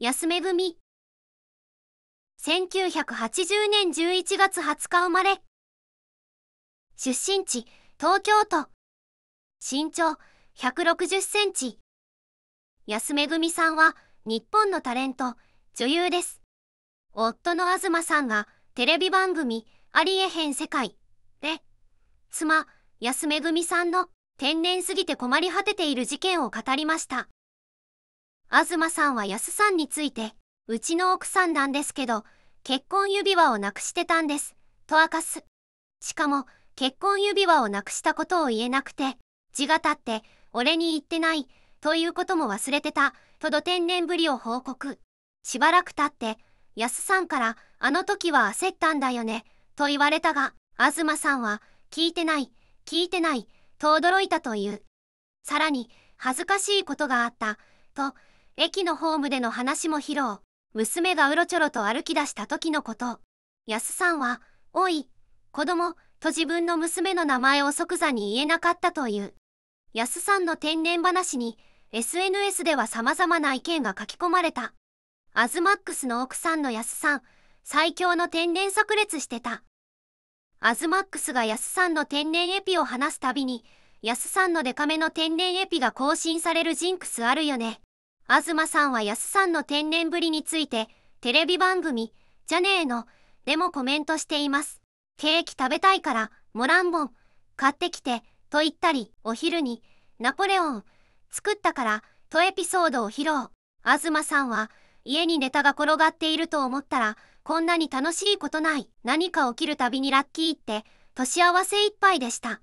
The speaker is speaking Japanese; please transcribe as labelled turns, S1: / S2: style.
S1: 安め組。1980年11月20日生まれ。出身地、東京都。身長、160センチ。安め組さんは、日本の
S2: タレント、女優です。夫の東さんが、テレビ番組、ありえへん世界、で、妻、安めぐみさんの天然すぎて困り果てている事件を語りました。東さんは安さんについて、うちの奥さんなんですけど、結婚指輪をなくしてたんです、と明かす。しかも、結婚指輪をなくしたことを言えなくて、字が立って、俺に言ってない、ということも忘れてた、とど天然ぶりを報告。しばらく経って、安さんから、あの時は焦ったんだよね、と言われたが、東さんは、聞いてない、聞いてない、と驚いたという。さらに、恥ずかしいことがあった、と、駅のホームでの話も披露娘がうろちょろと歩き出した時のこと安さんは「おい子供と自分の娘の名前を即座に言えなかったという安さんの天然話に SNS では様々な意見が書き込まれたアズマックスの奥さんの安さん最強の天然炸裂してたアズマックスが安さんの天然エピを話すたびに安さんのデカめの天然エピが更新されるジンクスあるよね東さんは安さんの天然ぶりについて、テレビ番組、じゃねえの、でもコメントしています。ケーキ食べたいから、モランボン、買ってきて、と言ったり、お昼に、ナポレオン、作ったから、とエピソードを披露。東さんは、家にネタが転がっていると思ったら、こんなに楽しいことない。何か起きるた
S1: びにラッキーって、年合わせいっぱいでした。